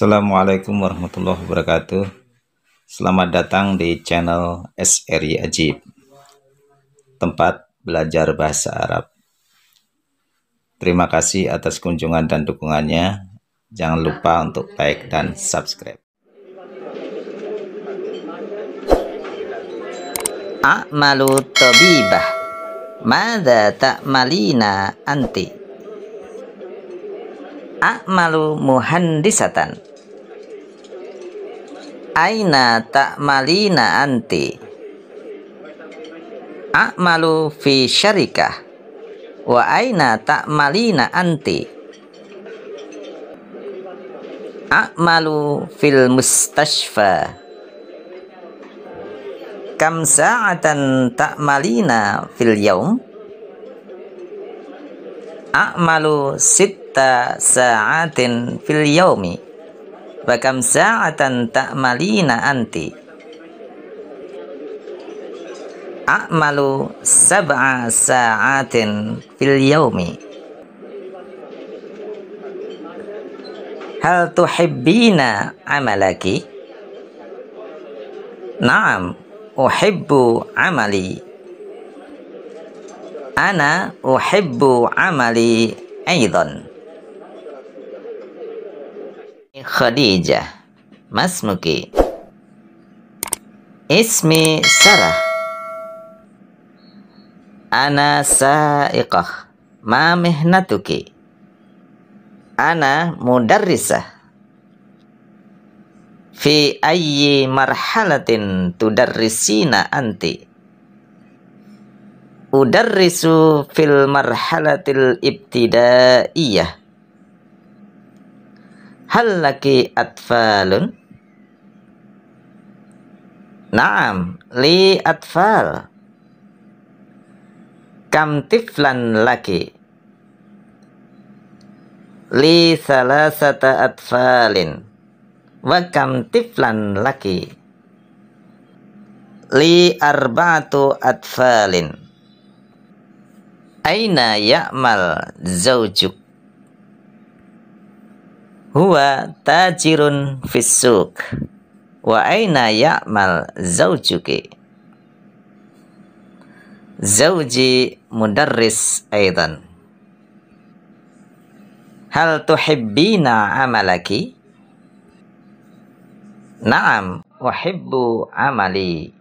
Assalamualaikum warahmatullahi wabarakatuh Selamat datang di channel SRI Ajib Tempat belajar bahasa Arab Terima kasih atas kunjungan dan dukungannya Jangan lupa untuk like dan subscribe A'malu tabibah Mada malina anti A malu muhandisatan Aina tak malina anti akmalu fi syarikah Wa aina tak malina anti akmalu fil mustashfa Kam sa'atan tak malina fil yaum akmalu sitta sa'atin fil yaumi wa kam sa'atan ta'malina anti a'malu sab'a sa'atin fil yaumi hal tuhibbina amalaki na'am uhibbu amali ana uhibbu amali aidan Khadijah mas muki, Ismi Sarah Ana sa'iqah Ma mihnatuki Ana mudarrisah Fi ayyi marhalatin tudarrisina anti Udarrisu fil marhalatil ibtidaiyah Hal laki atfalun? Naam, li atfal. Kam tiflan laki? Li salasata atfalin. Wa kam tiflan laki? Li arbatu atfalin. Aina ya'mal zaujuk? huwa tajirun fisuk wa aina ya'mal zaujuki zauji mudarris aidan hal tuhibbina amalaki na'am uhibbu amali